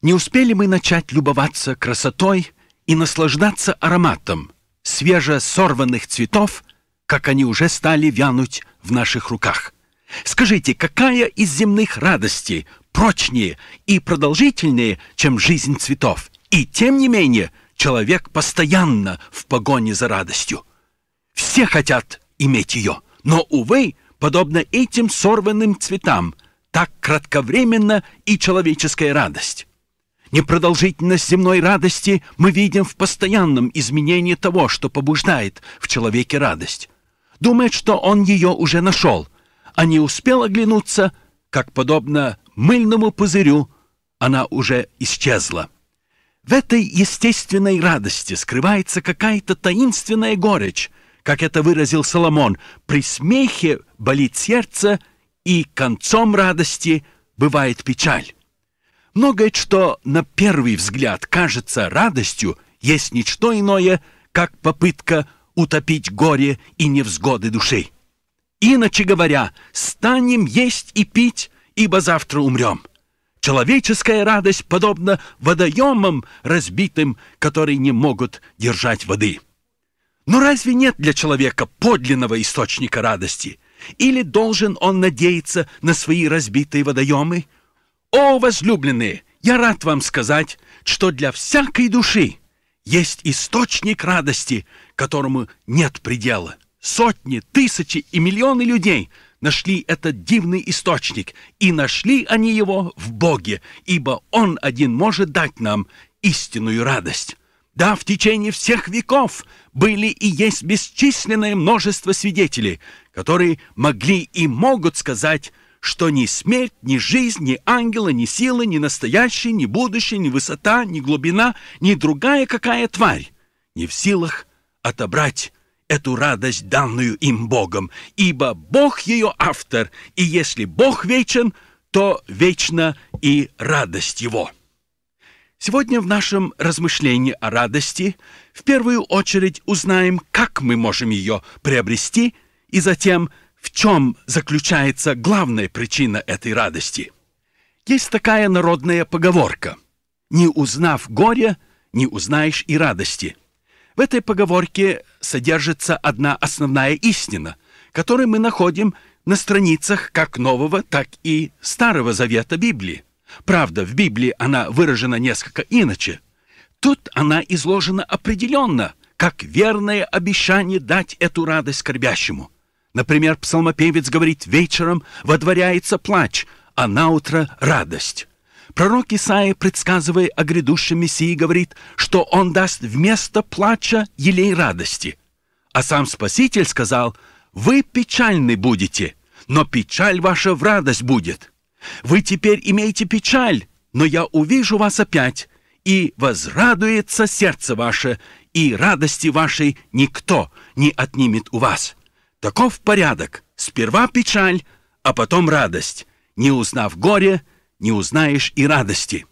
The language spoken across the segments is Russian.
Не успели мы начать любоваться красотой и наслаждаться ароматом свежесорванных цветов, как они уже стали вянуть в наших руках. Скажите, какая из земных радостей прочнее и продолжительнее, чем жизнь цветов? И тем не менее, человек постоянно в погоне за радостью. Все хотят иметь ее, но, увы, подобно этим сорванным цветам, так кратковременна и человеческая радость. Непродолжительность земной радости мы видим в постоянном изменении того, что побуждает в человеке радость. Думает, что он ее уже нашел, а не успел оглянуться, как, подобно мыльному пузырю, она уже исчезла. В этой естественной радости скрывается какая-то таинственная горечь, как это выразил Соломон, при смехе болит сердце, и концом радости бывает печаль. Многое, что на первый взгляд кажется радостью, есть ничто иное, как попытка утопить горе и невзгоды души. Иначе говоря, станем есть и пить, ибо завтра умрем. Человеческая радость подобна водоемам разбитым, которые не могут держать воды. Но разве нет для человека подлинного источника радости? Или должен он надеяться на свои разбитые водоемы – о, возлюбленные, я рад вам сказать, что для всякой души есть источник радости, которому нет предела. Сотни, тысячи и миллионы людей нашли этот дивный источник, и нашли они его в Боге, ибо Он один может дать нам истинную радость. Да, в течение всех веков были и есть бесчисленное множество свидетелей, которые могли и могут сказать, что ни смерть, ни жизнь, ни ангела, ни сила, ни настоящее, ни будущее, ни высота, ни глубина, ни другая какая тварь не в силах отобрать эту радость, данную им Богом, ибо Бог ее автор, и если Бог вечен, то вечна и радость его». Сегодня в нашем размышлении о радости в первую очередь узнаем, как мы можем ее приобрести, и затем – в чем заключается главная причина этой радости. Есть такая народная поговорка «Не узнав горя, не узнаешь и радости». В этой поговорке содержится одна основная истина, которую мы находим на страницах как Нового, так и Старого Завета Библии. Правда, в Библии она выражена несколько иначе. Тут она изложена определенно, как верное обещание дать эту радость скорбящему – Например, псалмопевец говорит «Вечером водворяется плач, а на утро радость». Пророк Исаия, предсказывая о грядущем Мессии, говорит, что он даст вместо плача елей радости. А сам Спаситель сказал, «Вы печальны будете, но печаль ваша в радость будет. Вы теперь имеете печаль, но я увижу вас опять, и возрадуется сердце ваше, и радости вашей никто не отнимет у вас». Таков порядок. Сперва печаль, а потом радость. Не узнав горе, не узнаешь и радости.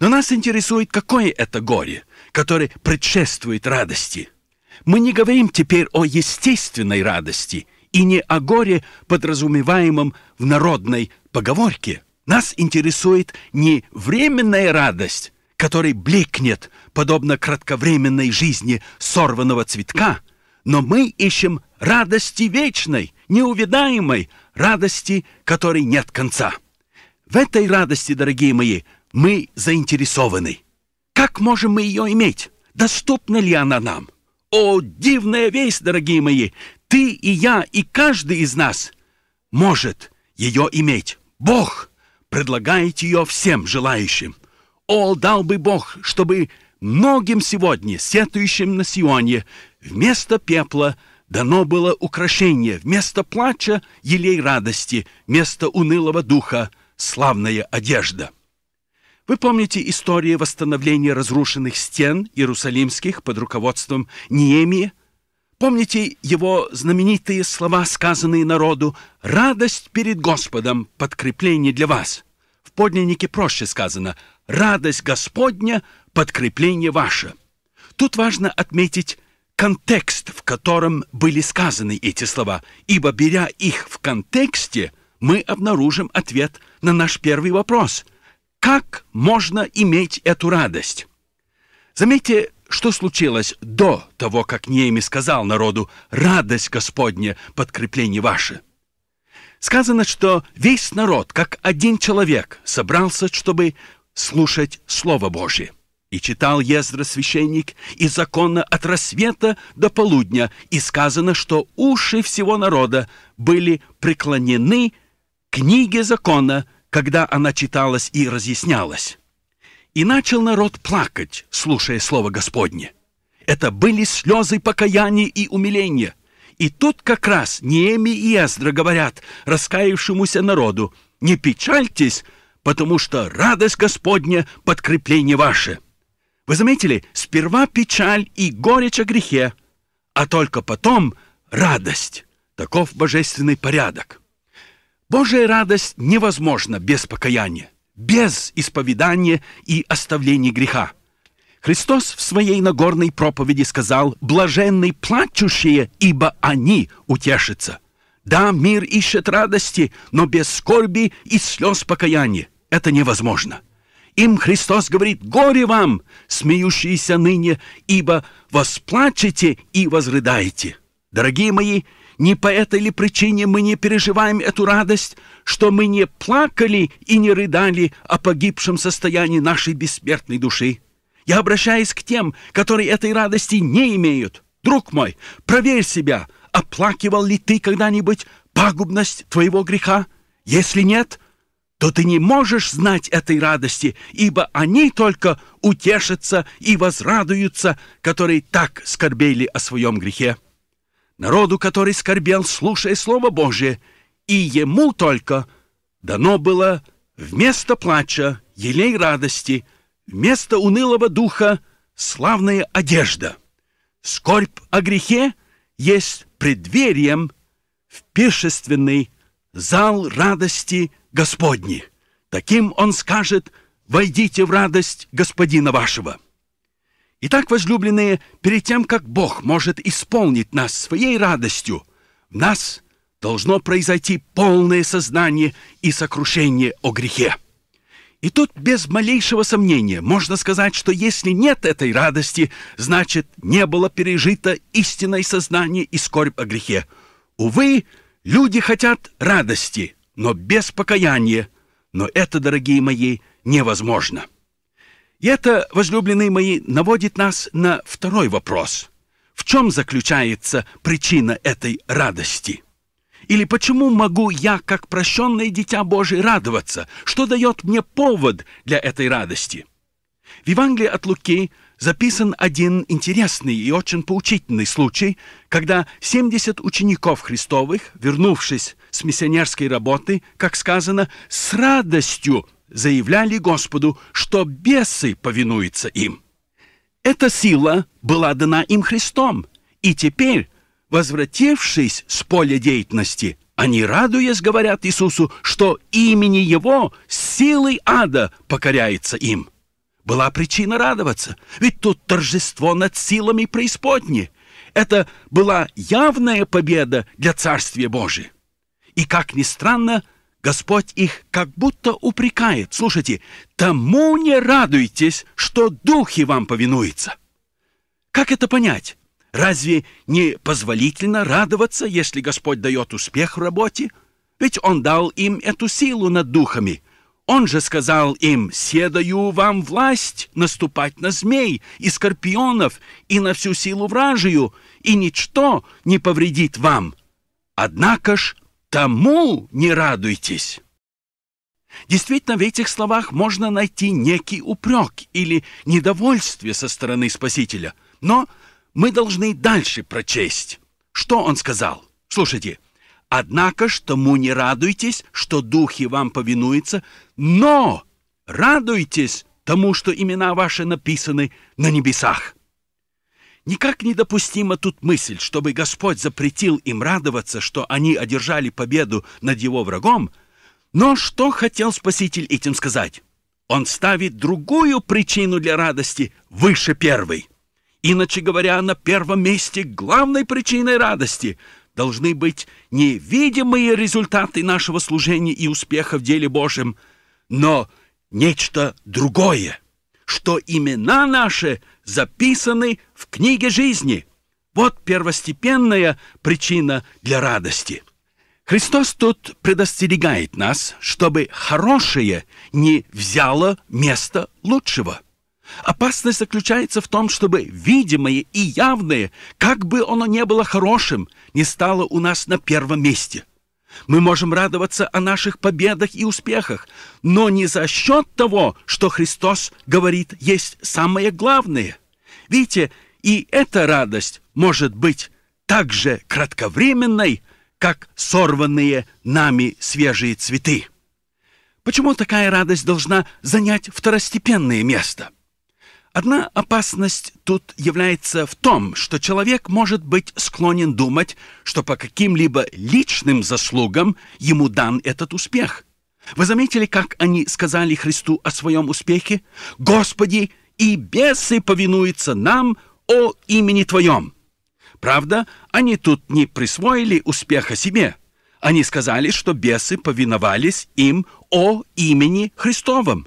Но нас интересует, какое это горе, которое предшествует радости. Мы не говорим теперь о естественной радости и не о горе, подразумеваемом в народной поговорке. Нас интересует не временная радость, которая блекнет, подобно кратковременной жизни сорванного цветка, но мы ищем радости вечной, неувидаемой, радости, которой нет конца. В этой радости, дорогие мои, мы заинтересованы. Как можем мы ее иметь? Доступна ли она нам? О, дивная весть, дорогие мои! Ты и я, и каждый из нас может ее иметь. Бог предлагает ее всем желающим. О, дал бы Бог, чтобы многим сегодня, сетующим на Сионе, вместо пепла – Дано было украшение, вместо плача — елей радости, вместо унылого духа — славная одежда. Вы помните историю восстановления разрушенных стен иерусалимских под руководством Ниемии? Помните его знаменитые слова, сказанные народу «Радость перед Господом, подкрепление для вас». В подлиннике проще сказано «Радость Господня, подкрепление ваше». Тут важно отметить контекст, в котором были сказаны эти слова, ибо, беря их в контексте, мы обнаружим ответ на наш первый вопрос. Как можно иметь эту радость? Заметьте, что случилось до того, как Нейми сказал народу «Радость Господня, подкрепление ваше». Сказано, что весь народ, как один человек, собрался, чтобы слушать Слово Божие. И читал Ездра священник и закона от рассвета до полудня, и сказано, что уши всего народа были преклонены книге закона, когда она читалась и разъяснялась. И начал народ плакать, слушая слово Господне. Это были слезы покаяния и умиления. И тут как раз Нееми и Ездра говорят раскаявшемуся народу, «Не печальтесь, потому что радость Господня — подкрепление ваше». Вы заметили, сперва печаль и горечь о грехе, а только потом радость. Таков божественный порядок. Божья радость невозможна без покаяния, без исповедания и оставления греха. Христос в своей Нагорной проповеди сказал «блаженны плачущие, ибо они утешатся». Да, мир ищет радости, но без скорби и слез покаяния. Это невозможно. Им Христос говорит, «Горе вам, смеющиеся ныне, ибо восплачете и возрыдаете». Дорогие мои, не по этой ли причине мы не переживаем эту радость, что мы не плакали и не рыдали о погибшем состоянии нашей бессмертной души? Я обращаюсь к тем, которые этой радости не имеют. Друг мой, проверь себя, оплакивал ли ты когда-нибудь пагубность твоего греха? Если нет, то ты не можешь знать этой радости, ибо они только утешатся и возрадуются, которые так скорбели о своем грехе. Народу, который скорбел, слушая Слово Божие, и ему только дано было вместо плача елей радости, вместо унылого духа славная одежда. Скорбь о грехе есть предверием в пешественный зал радости – Господни. Таким он скажет, войдите в радость Господина вашего. Итак, возлюбленные, перед тем, как Бог может исполнить нас своей радостью, в нас должно произойти полное сознание и сокрушение о грехе. И тут без малейшего сомнения можно сказать, что если нет этой радости, значит, не было пережито истинное сознание и скорбь о грехе. Увы, люди хотят радости – но без покаяния. Но это, дорогие мои, невозможно. И это, возлюбленные мои, наводит нас на второй вопрос. В чем заключается причина этой радости? Или почему могу я, как прощенное дитя Божие, радоваться? Что дает мне повод для этой радости? В Евангелии от Луки, записан один интересный и очень поучительный случай, когда 70 учеников Христовых, вернувшись с миссионерской работы, как сказано, с радостью заявляли Господу, что бесы повинуются им. Эта сила была дана им Христом, и теперь, возвратившись с поля деятельности, они, радуясь, говорят Иисусу, что имени Его силой ада покоряется им была причина радоваться, ведь тут торжество над силами преисподней. Это была явная победа для Царствия Божия. И, как ни странно, Господь их как будто упрекает. Слушайте, тому не радуйтесь, что духи вам повинуются. Как это понять? Разве не позволительно радоваться, если Господь дает успех в работе? Ведь Он дал им эту силу над духами – он же сказал им, «Се даю вам власть наступать на змей и скорпионов и на всю силу вражию, и ничто не повредит вам. Однако ж тому не радуйтесь». Действительно, в этих словах можно найти некий упрек или недовольствие со стороны Спасителя. Но мы должны дальше прочесть, что он сказал. Слушайте, — Однако ж тому не радуйтесь, что духи вам повинуются, но радуйтесь тому, что имена ваши написаны на небесах. Никак недопустима тут мысль, чтобы Господь запретил им радоваться, что они одержали победу над его врагом, но что хотел Спаситель этим сказать? Он ставит другую причину для радости выше первой. Иначе говоря, на первом месте главной причиной радости – должны быть не видимые результаты нашего служения и успеха в деле Божьем, но нечто другое, что имена наши записаны в книге жизни. Вот первостепенная причина для радости. Христос тут предостерегает нас, чтобы хорошее не взяло место лучшего – Опасность заключается в том, чтобы видимое и явное, как бы оно ни было хорошим, не стало у нас на первом месте. Мы можем радоваться о наших победах и успехах, но не за счет того, что Христос говорит есть самое главное. Видите, и эта радость может быть так же кратковременной, как сорванные нами свежие цветы. Почему такая радость должна занять второстепенное место? — Одна опасность тут является в том, что человек может быть склонен думать, что по каким-либо личным заслугам ему дан этот успех. Вы заметили, как они сказали Христу о своем успехе? «Господи, и бесы повинуются нам о имени Твоем». Правда, они тут не присвоили успеха себе. Они сказали, что бесы повиновались им о имени Христовом.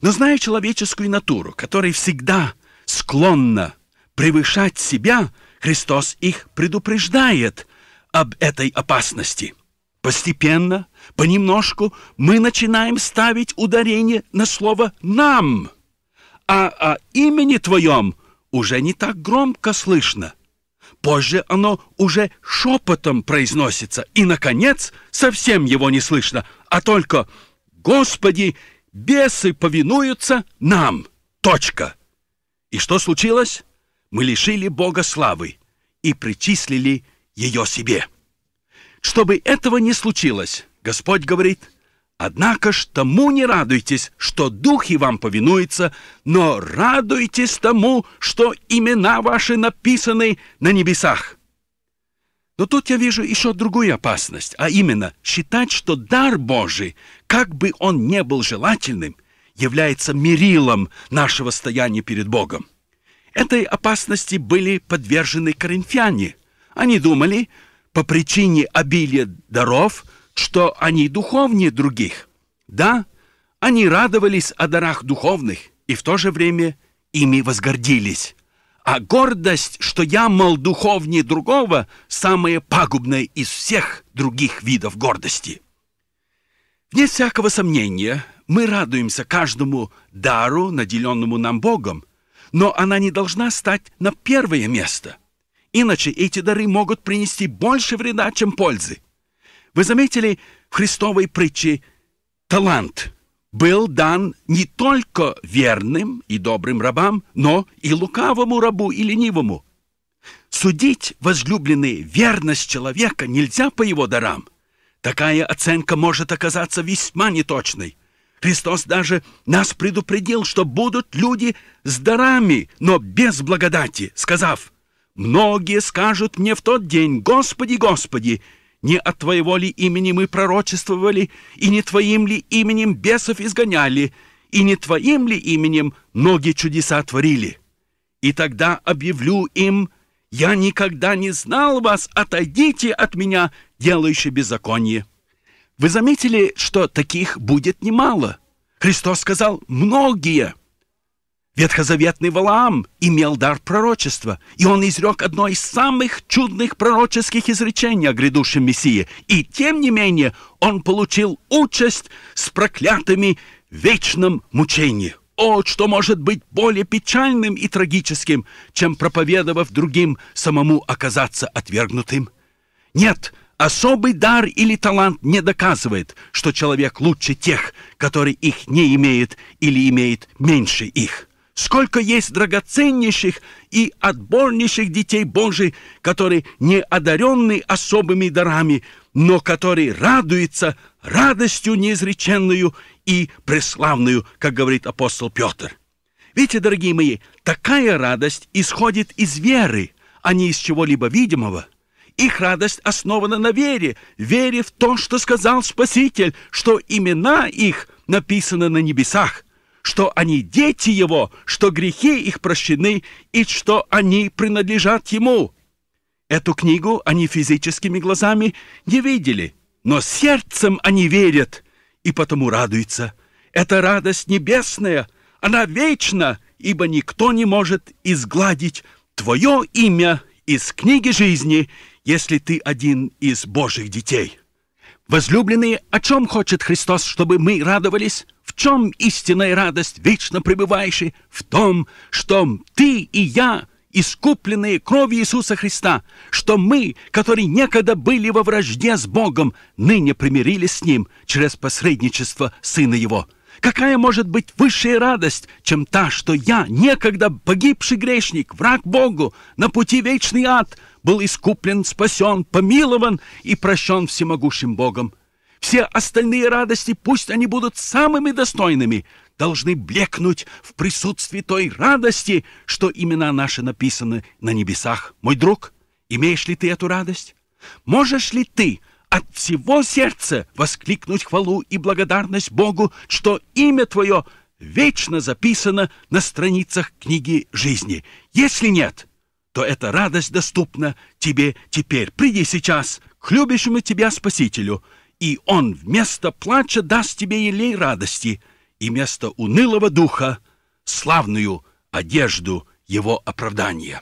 Но зная человеческую натуру, которая всегда склонна превышать себя, Христос их предупреждает об этой опасности. Постепенно, понемножку мы начинаем ставить ударение на слово «нам», а о имени Твоем уже не так громко слышно. Позже оно уже шепотом произносится, и, наконец, совсем его не слышно, а только «Господи, Бесы повинуются нам. Точка. И что случилось? Мы лишили Бога славы и причислили ее себе. Чтобы этого не случилось, Господь говорит, «Однако ж тому не радуйтесь, что духи вам повинуются, но радуйтесь тому, что имена ваши написаны на небесах». Но тут я вижу еще другую опасность, а именно считать, что дар Божий, как бы он ни был желательным, является мерилом нашего стояния перед Богом. Этой опасности были подвержены коринфяне. Они думали, по причине обилия даров, что они духовнее других. Да, они радовались о дарах духовных и в то же время ими возгордились. А гордость, что я, мол, духовнее другого, самая пагубная из всех других видов гордости. Вне всякого сомнения, мы радуемся каждому дару, наделенному нам Богом, но она не должна стать на первое место. Иначе эти дары могут принести больше вреда, чем пользы. Вы заметили в Христовой притче «талант»? был дан не только верным и добрым рабам, но и лукавому рабу и ленивому. Судить, возлюбленные, верность человека нельзя по его дарам. Такая оценка может оказаться весьма неточной. Христос даже нас предупредил, что будут люди с дарами, но без благодати, сказав, «Многие скажут мне в тот день, Господи, Господи, не от твоего ли имени мы пророчествовали, и не твоим ли именем бесов изгоняли, и не твоим ли именем многие чудеса творили? И тогда объявлю им, я никогда не знал вас, отойдите от меня, делающие беззаконие. Вы заметили, что таких будет немало? Христос сказал «многие». Ветхозаветный Валаам имел дар пророчества, и он изрек одно из самых чудных пророческих изречений о грядущем Мессии. И тем не менее он получил участь с проклятыми в вечном мучении. О, что может быть более печальным и трагическим, чем проповедовав другим самому оказаться отвергнутым? Нет, особый дар или талант не доказывает, что человек лучше тех, которые их не имеет или имеет меньше их сколько есть драгоценнейших и отборнейших детей Божий, которые не одаренны особыми дарами, но которые радуются радостью неизреченную и преславную, как говорит апостол Петр. Видите, дорогие мои, такая радость исходит из веры, а не из чего-либо видимого. Их радость основана на вере, вере в то, что сказал Спаситель, что имена их написаны на небесах – что они дети его, что грехи их прощены и что они принадлежат ему. Эту книгу они физическими глазами не видели, но сердцем они верят и потому радуются. Это радость небесная, она вечна, ибо никто не может изгладить твое имя из книги жизни, если ты один из Божьих детей». Возлюбленные, о чем хочет Христос, чтобы мы радовались? В чем истинная радость, вечно пребывающая? В том, что ты и я искупленные кровью Иисуса Христа, что мы, которые некогда были во вражде с Богом, ныне примирились с Ним через посредничество Сына Его – Какая может быть высшая радость, чем та, что я, некогда погибший грешник, враг Богу, на пути вечный ад, был искуплен, спасен, помилован и прощен всемогущим Богом? Все остальные радости, пусть они будут самыми достойными, должны блекнуть в присутствии той радости, что имена наши написаны на небесах. Мой друг, имеешь ли ты эту радость? Можешь ли ты от всего сердца воскликнуть хвалу и благодарность Богу, что имя Твое вечно записано на страницах книги жизни. Если нет, то эта радость доступна тебе теперь. Приди сейчас к любящему Тебя Спасителю, и Он вместо плача даст тебе елей радости, и вместо унылого духа славную одежду Его оправдания».